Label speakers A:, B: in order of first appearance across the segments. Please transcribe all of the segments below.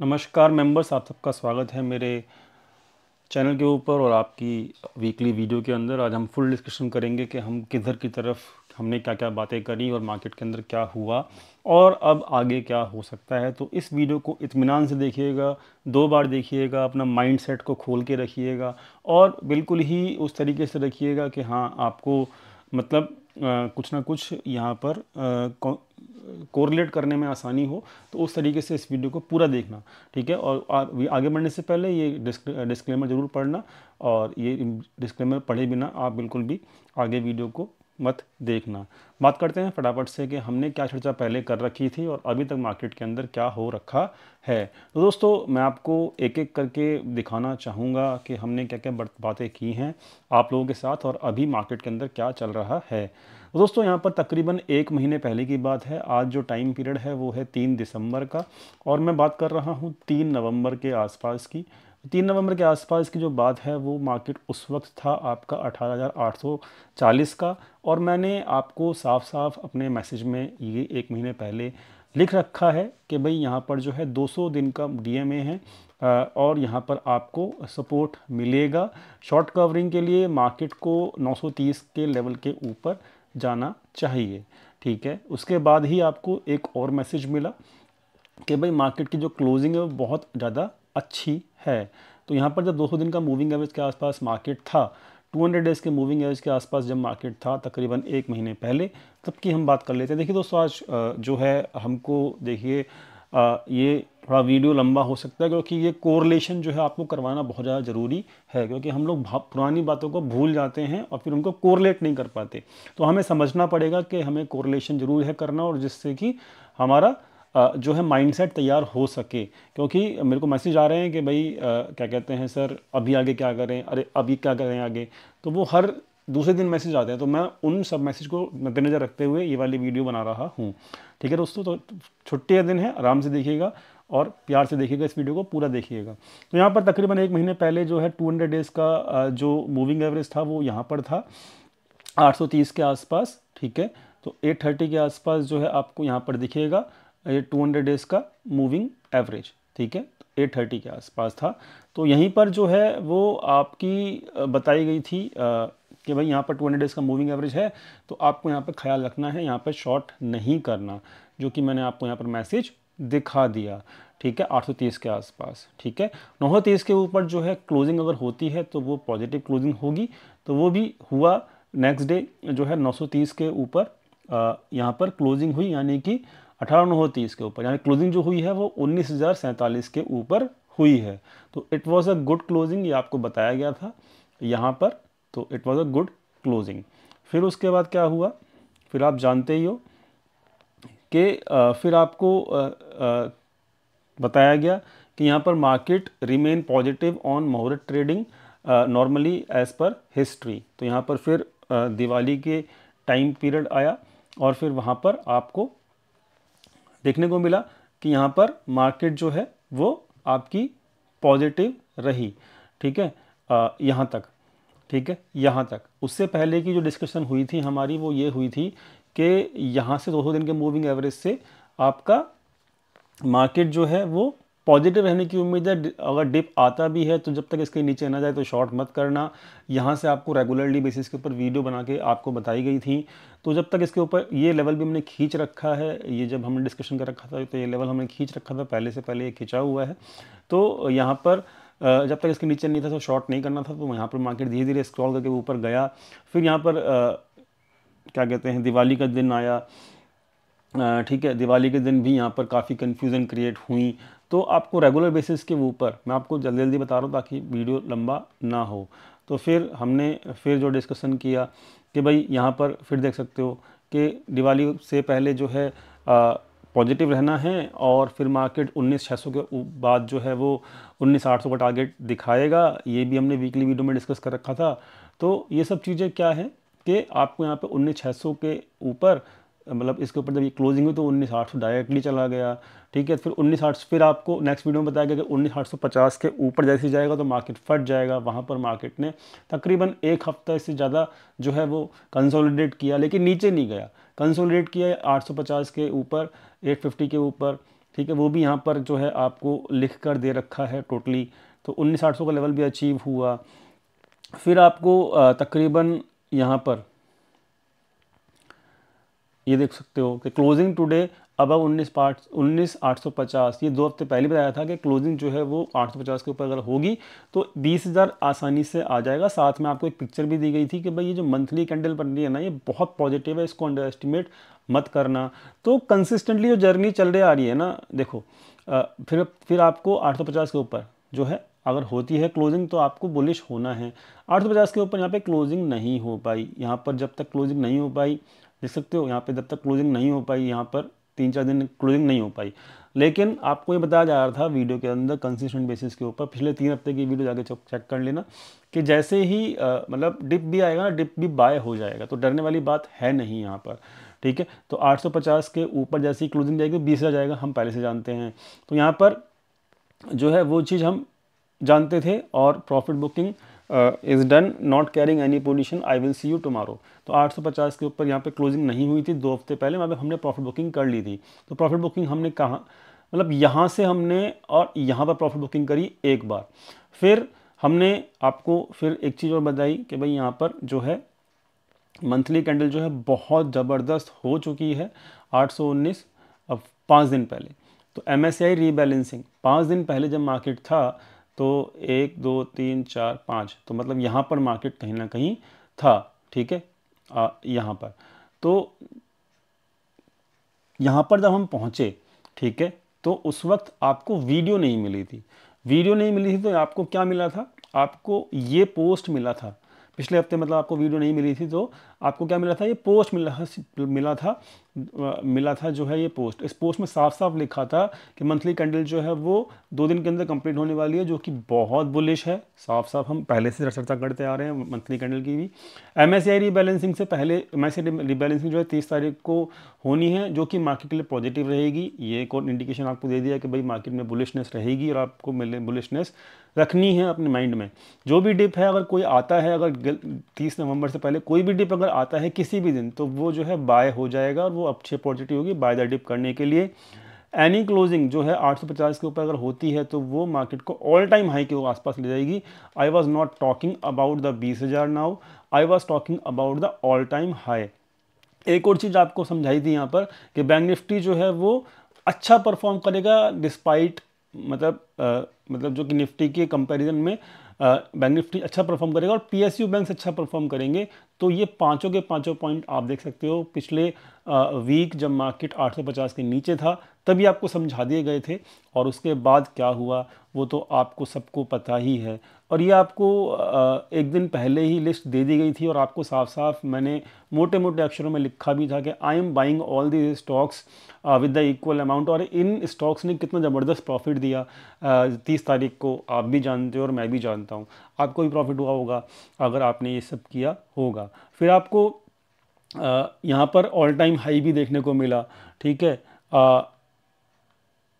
A: नमस्कार मेंबर्स आप सबका स्वागत है मेरे चैनल के ऊपर और आपकी वीकली वीडियो के अंदर आज हम फुल डिस्कशन करेंगे कि हम किधर की तरफ हमने क्या क्या बातें करी और मार्केट के अंदर क्या हुआ और अब आगे क्या हो सकता है तो इस वीडियो को इतमान से देखिएगा दो बार देखिएगा अपना माइंडसेट को खोल के रखिएगा और बिल्कुल ही उस तरीके से रखिएगा कि हाँ आपको मतलब कुछ ना कुछ यहाँ पर कोरिलेट करने में आसानी हो तो उस तरीके से इस वीडियो को पूरा देखना ठीक है और आगे बढ़ने से पहले ये डिस्क्लेमर ज़रूर पढ़ना और ये डिस्क्लेमर पढ़े बिना आप बिल्कुल भी आगे वीडियो को मत देखना बात करते हैं फटाफट से कि हमने क्या चर्चा पहले कर रखी थी और अभी तक मार्केट के अंदर क्या हो रखा है तो दोस्तों मैं आपको एक एक करके दिखाना चाहूँगा कि हमने क्या क्या बातें की हैं आप लोगों के साथ और अभी मार्केट के अंदर क्या चल रहा है तो दोस्तों यहाँ पर तकरीबन एक महीने पहले की बात है आज जो टाइम पीरियड है वो है तीन दिसंबर का और मैं बात कर रहा हूँ तीन नवंबर के आसपास की तीन नवंबर के आसपास की जो बात है वो मार्केट उस वक्त था आपका 18,840 का और मैंने आपको साफ साफ अपने मैसेज में ये एक महीने पहले लिख रखा है कि भाई यहाँ पर जो है 200 दिन का डीएमए है और यहाँ पर आपको सपोर्ट मिलेगा शॉर्ट कवरिंग के लिए मार्केट को 930 के लेवल के ऊपर जाना चाहिए ठीक है उसके बाद ही आपको एक और मैसेज मिला कि भाई मार्केट की जो क्लोजिंग है वो बहुत ज़्यादा अच्छी है तो यहाँ पर जब 200 दिन का मूविंग एवरेज के आसपास मार्केट था 200 डेज़ के मूविंग एवरेज के आसपास जब मार्केट था तकरीबन एक महीने पहले तब की हम बात कर लेते हैं देखिए दोस्तों आज जो है हमको देखिए ये थोड़ा वीडियो लंबा हो सकता है क्योंकि ये कोरलेशन जो है आपको करवाना बहुत ज़्यादा ज़रूरी है क्योंकि हम लोग पुरानी बातों को भूल जाते हैं और फिर उनको कोरलेट नहीं कर पाते तो हमें समझना पड़ेगा कि हमें कोरलेशन ज़रूर है करना और जिससे कि हमारा जो है माइंडसेट तैयार हो सके क्योंकि मेरे को मैसेज आ रहे हैं कि भाई क्या कहते हैं सर अभी आगे क्या करें अरे अभी क्या करें आगे तो वो हर दूसरे दिन मैसेज आते हैं तो मैं उन सब मैसेज को मद्देनज़र रखते हुए ये वाली वीडियो बना रहा हूँ ठीक है दोस्तों तो छुट्टी का दिन है आराम से देखिएगा और प्यार से देखिएगा इस वीडियो को पूरा देखिएगा तो यहाँ पर तकरीबन एक महीने पहले जो है 200 डेज़ का जो मूविंग एवरेज था वो यहाँ पर था 830 के आसपास ठीक है तो 830 के आसपास जो है आपको यहाँ पर दिखेगा ये 200 डेज का मूविंग एवरेज ठीक है एट थर्टी के आसपास था तो यहीं पर जो है वो आपकी बताई गई थी आ, कि भाई यहाँ पर 200 डेज़ का मूविंग एवरेज है तो आपको यहाँ पर ख्याल रखना है यहाँ पर शॉर्ट नहीं करना जो कि मैंने आपको यहाँ पर मैसेज दिखा दिया ठीक है 830 के आसपास ठीक है 930 के ऊपर जो है क्लोजिंग अगर होती है तो वो पॉजिटिव क्लोजिंग होगी तो वो भी हुआ नेक्स्ट डे जो है 930 के ऊपर यहाँ पर क्लोजिंग हुई यानी कि अठारह नौ तीस के ऊपर यानी क्लोजिंग जो हुई है वो उन्नीस हज़ार सैंतालीस के ऊपर हुई है तो it was a good closing ये आपको बताया गया था यहाँ पर तो it was a good closing फिर उसके बाद क्या हुआ फिर आप जानते ही हो कि फिर आपको बताया गया कि यहाँ पर market remain positive on Muhurat trading normally as per history तो यहाँ पर फिर दिवाली के टाइम पीरियड आया और फिर वहाँ पर आपको देखने को मिला कि यहाँ पर मार्केट जो है वो आपकी पॉजिटिव रही ठीक है यहाँ तक ठीक है यहाँ तक उससे पहले की जो डिस्कशन हुई थी हमारी वो ये हुई थी कि यहाँ से दो दिन के मूविंग एवरेज से आपका मार्केट जो है वो पॉजिटिव रहने की उम्मीद है अगर डिप आता भी है तो जब तक इसके नीचे ना जाए तो शॉर्ट मत करना यहाँ से आपको रेगुलरली बेसिस के ऊपर वीडियो बना के आपको बताई गई थी तो जब तक इसके ऊपर ये लेवल भी हमने खींच रखा है ये जब हमने डिस्कशन कर रखा था तो ये लेवल हमने खींच रखा था पहले से पहले ये खिंचा हुआ है तो यहाँ पर जब तक इसके नीचे नहीं था तो शॉर्ट नहीं करना था तो यहाँ पर मार्केट धीरे धीरे स्क्रॉल करके ऊपर गया फिर यहाँ पर क्या कहते हैं दिवाली का दिन आया ठीक है दिवाली के दिन भी यहाँ पर काफ़ी कन्फ्यूज़न क्रिएट हुई तो आपको रेगुलर बेसिस के ऊपर मैं आपको जल्दी जल्दी बता रहा हूँ ताकि वीडियो लंबा ना हो तो फिर हमने फिर जो डिस्कशन किया कि भाई यहाँ पर फिर देख सकते हो कि दिवाली से पहले जो है पॉजिटिव रहना है और फिर मार्केट उन्नीस छः के बाद जो है वो उन्नीस आठ का टारगेट दिखाएगा ये भी हमने वीकली वीडियो में डिस्कस कर रखा था तो ये सब चीज़ें क्या है कि आपको यहाँ पे उन्नीस छः के ऊपर मतलब इसके ऊपर जब ये क्लोजिंग हुई तो उन्नीस आठ सौ डायरेक्टली चला गया ठीक है तो फिर उन्नीस आठ फिर आपको नेक्स्ट वीडियो में बताया गया कि उन्नीस आठ सौ पचास के ऊपर जैसे जाएगा तो मार्केट फट जाएगा वहाँ पर मार्केट ने तकरीबन एक हफ्ता से ज़्यादा जो है वो कंसोलिडेट किया लेकिन नीचे नहीं गया कंसोलिडेट किया आठ सौ पचास के ऊपर एट फिफ्टी के ऊपर ठीक है वो भी यहाँ पर जो है आपको लिख कर दे रखा है टोटली तो उन्नीस आठ सौ का लेवल भी अचीव हुआ फिर आपको तकरीबन यहाँ पर ये देख सकते हो कि क्लोजिंग टुडे अब उन्नीस पार्ट उन्नीस आठ सौ पचास ये दो हफ्ते पहले बताया था कि क्लोजिंग जो है वो आठ सौ पचास के ऊपर अगर होगी तो बीस हज़ार आसानी से आ जाएगा साथ में आपको एक पिक्चर भी दी गई थी कि भाई ये जो मंथली कैंडल बन रही है ना ये बहुत पॉजिटिव है इसको अंडर एस्टिमेट मत करना तो कंसिस्टेंटली जो जर्नी चल रही आ रही है ना देखो आ, फिर फिर आपको आठ सौ पचास के ऊपर जो है अगर होती है क्लोजिंग तो आपको बुलिश होना है आठ सौ पचास के ऊपर यहाँ पर क्लोजिंग नहीं हो पाई यहाँ पर जब तक क्लोजिंग नहीं हो पाई देख सकते हो यहाँ पे जब तक क्लोजिंग नहीं हो पाई यहाँ पर तीन चार दिन क्लोजिंग नहीं हो पाई लेकिन आपको ये बताया जा रहा था वीडियो के अंदर कंसिस्टेंट बेसिस के ऊपर पिछले तीन हफ्ते की वीडियो जाके चेक कर लेना कि जैसे ही मतलब डिप भी आएगा ना डिप भी बाय हो जाएगा तो डरने वाली बात है नहीं यहाँ पर ठीक है तो 850 के ऊपर जैसे ही क्लोजिंग जाएगी बीस हज़ार जाएगा हम पहले से जानते हैं तो यहाँ पर जो है वो चीज़ हम जानते थे और profit booking is done not carrying any position I will see you tomorrow तो 850 के ऊपर यहाँ पे क्लोजिंग नहीं हुई थी दो हफ्ते पहले वहाँ पर हमने प्रॉफिट बुकिंग कर ली थी तो प्रॉफिट बुकिंग हमने कहाँ मतलब यहाँ से हमने और यहाँ पर प्रॉफिट बुकिंग करी एक बार फिर हमने आपको फिर एक चीज़ और बताई कि भाई यहाँ पर जो है मंथली कैंडल जो है बहुत ज़बरदस्त हो चुकी है 819 अब पाँच दिन पहले तो एम एस रीबैलेंसिंग पाँच दिन पहले जब मार्केट था तो एक दो तीन चार पाँच तो मतलब यहाँ पर मार्केट कहीं ना कहीं था ठीक है यहाँ पर तो यहाँ पर जब हम पहुँचे ठीक है तो उस वक्त आपको वीडियो नहीं मिली थी वीडियो नहीं मिली थी तो आपको क्या मिला था आपको ये पोस्ट मिला था पिछले हफ्ते मतलब आपको वीडियो नहीं मिली थी तो आपको क्या मिला था ये पोस्ट मिला मिला था मिला था जो है ये पोस्ट इस पोस्ट में साफ साफ लिखा था कि मंथली कैंडल जो है वो दो दिन के अंदर कंप्लीट होने वाली है जो कि बहुत बुलिश है साफ साफ हम पहले से चर्चा करते आ रहे हैं मंथली कैंडल की भी एम एस रिबैलेंसिंग से पहले एम एस रिबैलेंसिंग जो है तीस तारीख को होनी है जो कि मार्केट के लिए पॉजिटिव रहेगी ये एक और इंडिकेशन आपको दे दिया कि भाई मार्केट में बुलिशनेस रहेगी और आपको मिले बुलिशनेस रखनी है अपने माइंड में जो भी डिप है अगर कोई आता है अगर तीस नवंबर से पहले कोई भी डिप अगर अगर आता है किसी भी दिन तो वो जो है बाय हो जाएगा और वो अच्छी अपॉर्चुनिटी होगी बाय द डिप करने के लिए एनी क्लोजिंग जो है 850 के ऊपर अगर होती है तो वो मार्केट को ऑल टाइम हाई के आसपास ले जाएगी I was not talking about the बीस हज़ार now I was talking about the all time high एक और चीज़ आपको समझाई थी यहाँ पर कि बैंक निफ्टी जो है वो अच्छा परफॉर्म करेगा डिस्पाइट मतलब आ, मतलब जो कि निफ्टी के कंपैरिजन में बैंक निफ्टी अच्छा परफॉर्म करेगा और पीएसयू बैंक अच्छा परफॉर्म करेंगे तो ये पाँचों के पाँचों पॉइंट आप देख सकते हो पिछले वीक जब मार्केट 850 के नीचे था तभी आपको समझा दिए गए थे और उसके बाद क्या हुआ वो तो आपको सबको पता ही है और ये आपको एक दिन पहले ही लिस्ट दे दी गई थी और आपको साफ साफ मैंने मोटे मोटे अक्षरों में लिखा भी था कि I am buying all the stocks with the equal amount और इन स्टॉक्स ने कितना ज़बरदस्त प्रॉफिट दिया तीस तारीख को आप भी जानते हो और मैं भी जानता हूँ आपको भी प्रॉफिट हुआ होगा अगर आपने ये सब किया होगा मिला फिर आपको यहाँ पर ऑल टाइम हाई भी देखने को मिला ठीक है आ,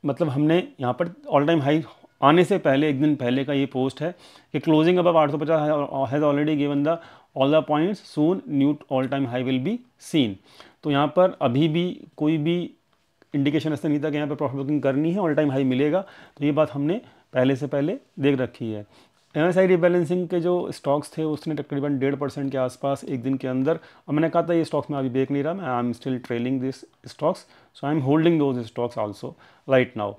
A: मतलब हमने यहाँ पर ऑल टाइम हाई आने से पहले एक दिन पहले का ये पोस्ट है कि क्लोजिंग अब आठ सौ पचास has already given the all the points soon new all time high will be seen तो यहाँ पर अभी भी कोई भी इंडिकेशन ऐसा नहीं था कि यहाँ पर प्रॉफिट बुकिंग करनी है ऑल टाइम हाई मिलेगा तो ये बात हमने पहले से पहले देख रखी है एम रिबैलेंसिंग के जो स्टॉक्स थे उसने तकरीबन डेढ़ परसेंट के आसपास एक दिन के अंदर और मैंने कहा था ये स्टॉक्स में अभी देख नहीं रहा मैं I am still trailing this stocks so I am holding those stocks also right now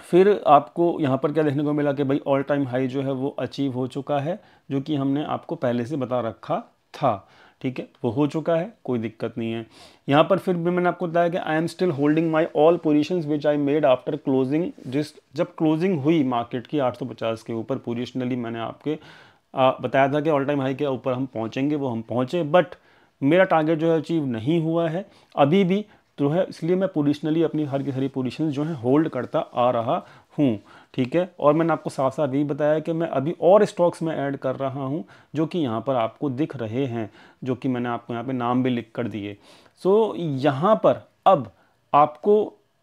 A: फिर आपको यहाँ पर क्या देखने को मिला कि भाई ऑल टाइम हाई जो है वो अचीव हो चुका है जो कि हमने आपको पहले से बता रखा था ठीक है वो हो चुका है कोई दिक्कत नहीं है यहाँ पर फिर भी मैंने आपको बताया कि I am still holding my all position which I made after closing जिस जब क्लोजिंग हुई मार्केट की 850 के ऊपर पोजिशनली मैंने आपके आ, बताया था कि ऑल टाइम हाई के ऊपर हम पहुँचेंगे वो हम पहुँचे बट मेरा टारगेट जो है अचीव नहीं हुआ है अभी भी तो है इसलिए मैं पोजिशनली अपनी हर की हरी पोजिशन जो है होल्ड करता आ रहा हूँ ठीक है और मैंने आपको साफ साफ यही बताया कि मैं अभी और स्टॉक्स में ऐड कर रहा हूँ जो कि यहाँ पर आपको दिख रहे हैं जो कि मैंने आपको यहाँ पे नाम भी लिख कर दिए सो यहाँ पर अब आपको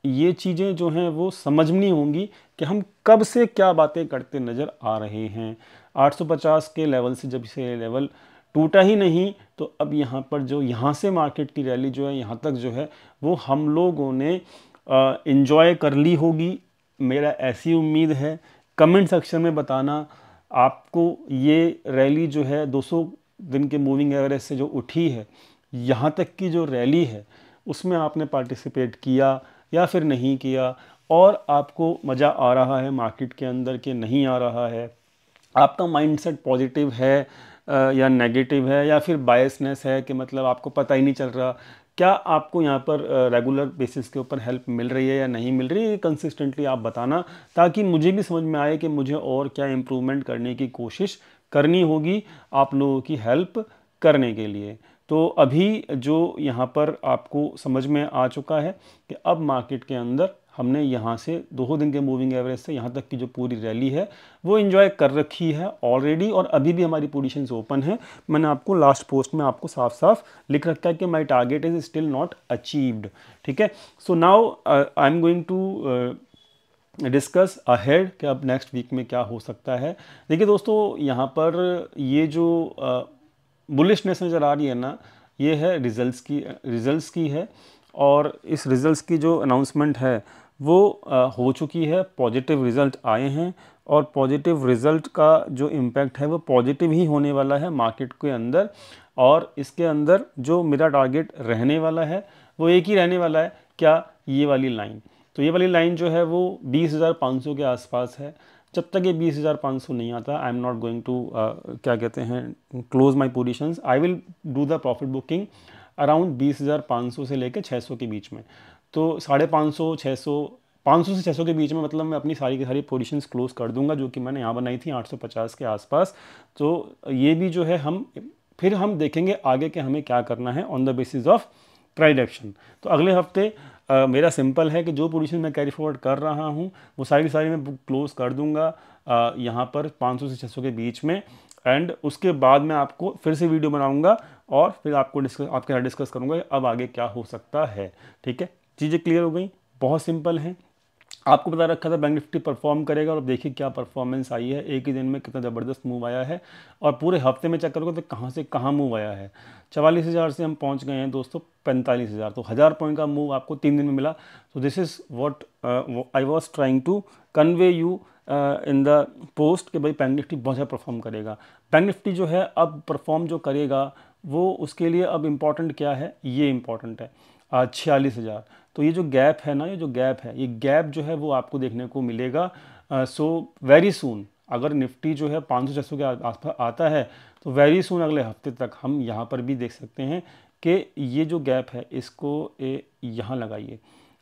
A: ये चीज़ें जो हैं वो समझनी होंगी कि हम कब से क्या बातें करते नज़र आ रहे हैं 850 के लेवल से जब से लेवल टूटा ही नहीं तो अब यहाँ पर जो यहाँ से मार्केट की रैली जो है यहाँ तक जो है वो हम लोगों ने इन्जॉय कर ली होगी मेरा ऐसी उम्मीद है कमेंट सेक्शन में बताना आपको ये रैली जो है 200 दिन के मूविंग एवरेज से जो उठी है यहाँ तक की जो रैली है उसमें आपने पार्टिसिपेट किया या फिर नहीं किया और आपको मज़ा आ रहा है मार्केट के अंदर के नहीं आ रहा है आपका माइंडसेट पॉजिटिव है या नेगेटिव है या फिर बायसनेस है कि मतलब आपको पता ही नहीं चल रहा क्या आपको यहाँ पर रेगुलर बेसिस के ऊपर हेल्प मिल रही है या नहीं मिल रही है कंसिस्टेंटली आप बताना ताकि मुझे भी समझ में आए कि मुझे और क्या इम्प्रूवमेंट करने की कोशिश करनी होगी आप लोगों की हेल्प करने के लिए तो अभी जो यहाँ पर आपको समझ में आ चुका है कि अब मार्केट के अंदर हमने यहाँ से दो दिन के मूविंग एवरेज से यहाँ तक की जो पूरी रैली है वो इन्जॉय कर रखी है ऑलरेडी और अभी भी हमारी पोजिशन ओपन है मैंने आपको लास्ट पोस्ट में आपको साफ साफ लिख रखा है कि my target is still not achieved ठीक है so now I am going to discuss ahead कि अब नेक्स्ट वीक में क्या हो सकता है देखिए दोस्तों यहाँ पर ये जो बुलिशनेस uh, नज़र आ रही है ना ये है रिजल्ट की रिजल्ट की है और इस रिज़ल्ट की जो अनाउंसमेंट है वो हो चुकी है पॉजिटिव रिज़ल्ट आए हैं और पॉजिटिव रिज़ल्ट का जो इम्पैक्ट है वो पॉजिटिव ही होने वाला है मार्केट के अंदर और इसके अंदर जो मेरा टारगेट रहने वाला है वो एक ही रहने वाला है क्या ये वाली लाइन तो ये वाली लाइन जो है वो 20,500 के आसपास है जब तक ये 20,500 नहीं आता I am not going to क्या कहते हैं close my position I will do the profit booking around बीस हज़ार पाँच सौ से लेकर छः सौ के बीच में तो साढ़े पाँच सौ छः सौ पाँच सौ से छः सौ के बीच में मतलब मैं अपनी सारी की सारी पोजिशन क्लोज़ कर दूंगा जो कि मैंने यहाँ बनाई थी पचास के आसपास तो ये भी जो है हम फिर हम देखेंगे आगे के हमें क्या करना है on the basis of price action तो अगले हफ्ते आ, मेरा सिंपल है कि जो पोजीशन मैं कैरी फॉरवर्ड कर रहा हूँ वो सारी की सारी मैं बुक क्लोज़ कर दूँगा यहाँ पर 500 से 600 के बीच में एंड उसके बाद मैं आपको फिर से वीडियो बनाऊंगा और फिर आपको डिस्कस आपके साथ डिस्कस करूंगा अब आगे क्या हो सकता है ठीक है चीज़ें क्लियर हो गई बहुत सिंपल हैं आपको बता रखा था बैंक निफ्टी परफॉर्म करेगा और अब देखिए क्या परफॉर्मेंस आई है एक ही दिन में कितना ज़बरदस्त मूव आया है और पूरे हफ्ते में चेक करोगे तो कहाँ से कहाँ मूव आया है चवालीस हज़ार से हम पहुँच गए हैं दोस्तों पैंतालीस हज़ार तो हज़ार पॉइंट का मूव आपको तीन दिन में मिला तो this is what I was trying to convey you in the post कि भाई बैंक निफ्टी बहुत ज़्यादा परफॉर्म करेगा बैंक निफ्टी जो है अब परफॉर्म जो करेगा वो उसके लिए अब इम्पॉर्टेंट क्या है ये इम्पॉर्टेंट है छियालीस हज़ार तो ये जो गैप है ना ये जो गैप है ये गैप जो है वो आपको देखने को मिलेगा सो वेरी सून अगर निफ्टी जो है पाँच सौ सौ के आसपास आता है तो वेरी सून अगले हफ्ते तक हम यहाँ पर भी देख सकते हैं कि ये जो गैप है इसको यहाँ लगाइए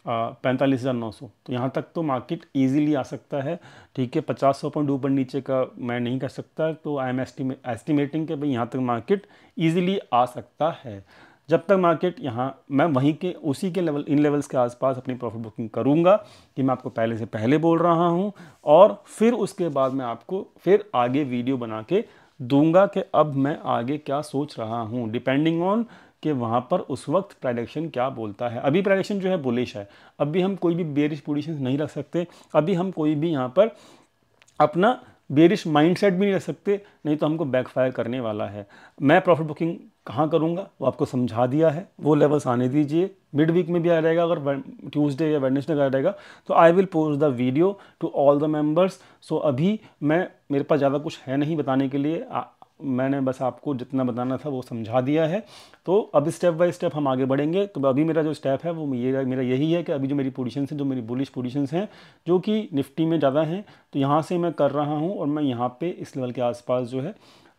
A: पैंतालीस हज़ार नौ सौ तो यहाँ तक तो मार्केट इजीली आ सकता है ठीक है पचास सौ पॉइंट ऊपर नीचे का मैं नहीं कर सकता तो आई एम एस्टिमे एस्टिमेटिंग के भाई यहाँ तक मार्केट ईजिली आ सकता है जब तक मार्केट यहाँ मैं वहीं के उसी के लेवल इन लेवल्स के आसपास अपनी प्रॉफिट बुकिंग करूँगा कि मैं आपको पहले से पहले बोल रहा हूँ और फिर उसके बाद मैं आपको फिर आगे वीडियो बना के दूंगा कि अब मैं आगे क्या सोच रहा हूँ डिपेंडिंग ऑन कि वहाँ पर उस वक्त प्राइडेक्शन क्या बोलता है अभी प्राइडेक्शन जो है बुलिश है अभी हम कोई भी बेरिश पोजिशन नहीं रख सकते अभी हम कोई भी यहाँ पर अपना बेरिश माइंडसेट भी नहीं रख सकते नहीं तो हमको बैकफायर करने वाला है मैं प्रॉफिट बुकिंग कहाँ करूँगा वो आपको समझा दिया है वो लेवल्स आने दीजिए मिड वीक में भी आ जाएगा अगर ट्यूसडे या वेडनेसडे का आ जाएगा तो I will post the video to all the members so अभी मैं मेरे पास ज़्यादा कुछ है नहीं बताने के लिए मैंने बस आपको जितना बताना था वो समझा दिया है तो अब स्टेप बाय स्टेप हम आगे बढ़ेंगे तो अभी मेरा जो स्टेप है वो ये मेरा यही है कि अभी जो मेरी पोजीशन है जो मेरी बुलिश पोजीशंस हैं जो कि निफ्टी में ज़्यादा हैं तो यहाँ से मैं कर रहा हूँ और मैं यहाँ पर इस लेवल के आसपास जो है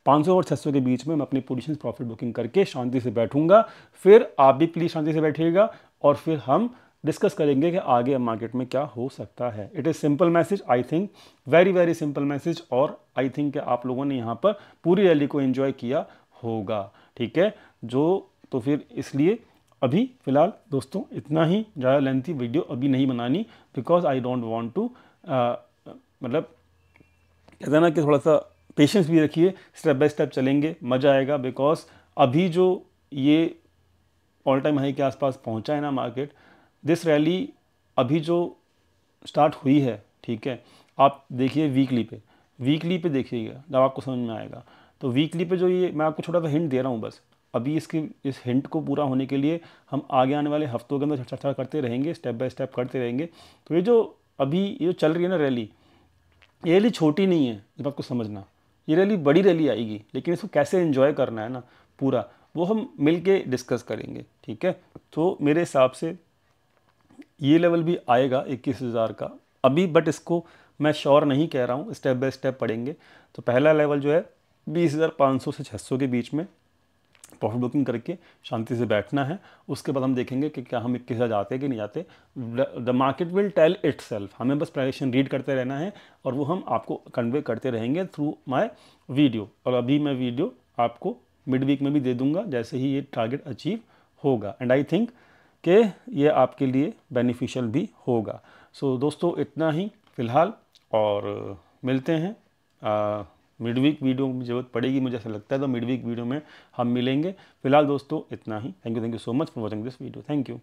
A: 500 और 600 के बीच में मैं अपनी पोजीशन प्रॉफिट बुकिंग करके शांति से बैठूंगा फिर आप भी प्लीज़ शांति से बैठिएगा और फिर हम डिस्कस करेंगे कि आगे मार्केट में क्या हो सकता है it is simple message I think very very simple message और आई थिंक कि आप लोगों ने यहाँ पर पूरी रैली को इन्जॉय किया होगा ठीक है जो तो फिर इसलिए अभी फ़िलहाल दोस्तों इतना ही ज़्यादा लेंथी वीडियो अभी नहीं बनानी because I don't want to मतलब कहते हैं ना कि थोड़ा सा पेशेंस भी रखिए स्टेप बाय स्टेप चलेंगे मज़ा आएगा बिकॉज अभी जो ये ऑल टाइम हाई के आसपास पहुंचा है ना मार्केट दिस रैली अभी जो स्टार्ट हुई है ठीक है आप देखिए वीकली पे वीकली पे देखिएगा जब आपको समझ में आएगा तो वीकली पे जो ये मैं आपको छोटा सा हिंट दे रहा हूँ बस अभी इसके इस हिंट को पूरा होने के लिए हम आगे आने वाले हफ्तों के अंदर चर्चा करते रहेंगे स्टेप बाय स्टेप करते रहेंगे तो ये जो अभी ये जो चल रही है ना रैली ये रैली छोटी नहीं है जब आपको समझना ये रैली बड़ी रैली आएगी लेकिन इसको कैसे इन्जॉय करना है ना पूरा वो हम मिल के डिस्कस करेंगे ठीक है तो मेरे हिसाब से ये लेवल भी आएगा इक्कीस हज़ार का अभी बट इसको मैं श्योर नहीं कह रहा हूँ स्टेप बाय स्टेप पढ़ेंगे तो पहला लेवल जो है बीस हज़ार पाँच सौ से छः सौ के बीच में प्रॉफिट बुकिंग करके शांति से बैठना है उसके बाद हम देखेंगे कि क्या हम इक्कीस हज़ार जाते हैं कि नहीं जाते the market will tell it हमें बस प्रेडिक्शन रीड करते रहना है और वो हम आपको कन्वे करते रहेंगे थ्रू माई वीडियो और अभी मैं वीडियो आपको मिड वीक में भी दे दूंगा जैसे ही ये टारगेट अचीव होगा एंड आई थिंक कि ये आपके लिए बेनिफिशियल भी होगा सो so, दोस्तों इतना ही फ़िलहाल और मिलते हैं मिड वीक वीडियो में जरूरत पड़ेगी मुझे ऐसा लगता है तो मिड वीक वीडियो में हम मिलेंगे फिलहाल दोस्तों इतना ही thank you thank you so much for watching this video thank you